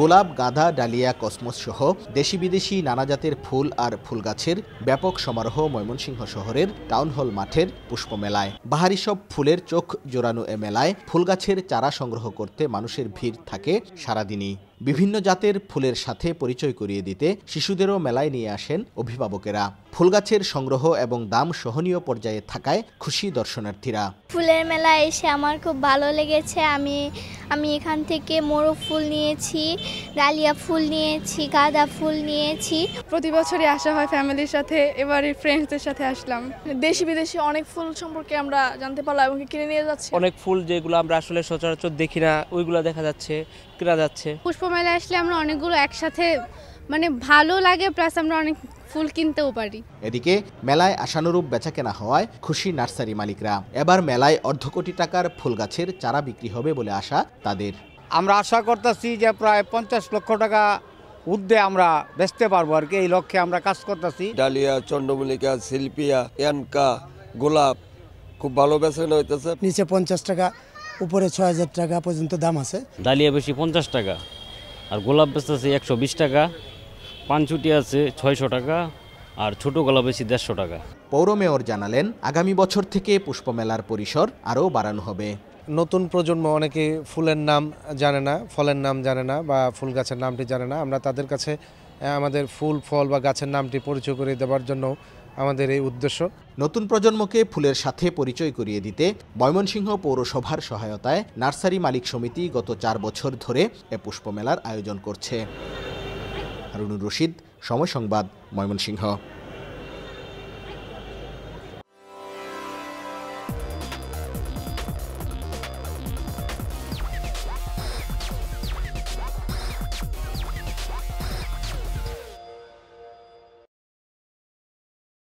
গোলাপ গাঁধা dahlia cosmos সহ দেশি বিদেশি নানা জাতের ফুল আর ফুল গাছের ব্যাপক সমারোহ ময়মনসিংহ শহরের টাউন হল মাঠের পুষ্পমেলায় বাহারি সব ফুলের চোখ জোরানো এ মেলায় ফুল গাছের চারা সংগ্রহ করতে মানুষের ভিড় থাকে সারাদিনই বিভিন্ন জাতের ফুলের সাথে পরিচয় করিয়ে দিতে শিশুদেরও মেলায় নিয়ে আসেন অভিভাবকেরা ফুল গাছের সংগ্রহ এবং দাম সহনীয় পর্যায়ে থাকায় খুশি দর্শনার্থীরা ফুলের মেলায় এসে আমার খুব ভালো লেগেছে আমি আমি এখান থেকে মোরগ ফুল নিয়েছি ডালিয়া ফুল নিয়েছি গাঁদা ফুল নিয়েছি প্রতি বছরই আসা হয় ফ্যামিলির সাথে এবারে ফ্রেন্ডসদের সাথে আসলাম দেশি বিদেশি অনেক ফুল সম্পর্কে আমরা জানতে পারলাম এবং কিনে নিয়ে যাচ্ছি অনেক ফুল যেগুলো আমরা আসলে সচরাচর দেখি না ওইগুলো দেখা যাচ্ছে কেনা যাচ্ছে মেলায় আসলে আমরা অনেকগুলো একসাথে মানে ভালো লাগে প্লাস আমরা অনেক ফুল কিনতেও পারি এদিকে মেলায় আশানুরূপ বেচা কেনা হওয়ায় খুশি নার্সারি মালিকরা এবার মেলায় অর্ধ কোটি টাকার ফুল গাছের চারা বিক্রি হবে বলে আশা তাদের আমরা আশা করতেছি যে প্রায় পঞ্চাশ লক্ষ টাকা উদ্যে আমরা বেচতে পারবো আর কি এই লক্ষ্যে আমরা কাজ করতেছি ডালিয়া চন্দ্রমল্লিকা শিল্পিয়া এনকা গোলাপ খুব ভালো বেচা হইতেছে নিচে পঞ্চাশ টাকা উপরে ছয় হাজার টাকা পর্যন্ত দাম আছে ডালিয়া বেশি পঞ্চাশ টাকা আর গোলাপ বেচতেছে একশো বিশ টাকা পানচুটি আছে ছয়শো টাকা আর ছোট গলা বেশি দেড়শো টাকা পৌর মেয়র জানালেন আগামী বছর থেকে পুষ্পমেলার পরিসর আরও বাড়ানো হবে নতুন প্রজন্ম অনেকে ফুলের নাম জানে না ফলের নাম জানে না বা ফুল গাছের নামটি জানে না আমরা তাদের কাছে আমাদের ফুল ফল বা গাছের নামটি পরিচয় করে দেওয়ার জন্য আমাদের এই উদ্দেশ্য নতুন প্রজন্মকে ফুলের সাথে পরিচয় করিয়ে দিতে ময়মনসিংহ পৌরসভার সহায়তায় নার্সারি মালিক সমিতি গত চার বছর ধরে এ পুষ্পমেলার আয়োজন করছে হারুনুর রশিদ সময় সংবাদ ময়মনসিংহ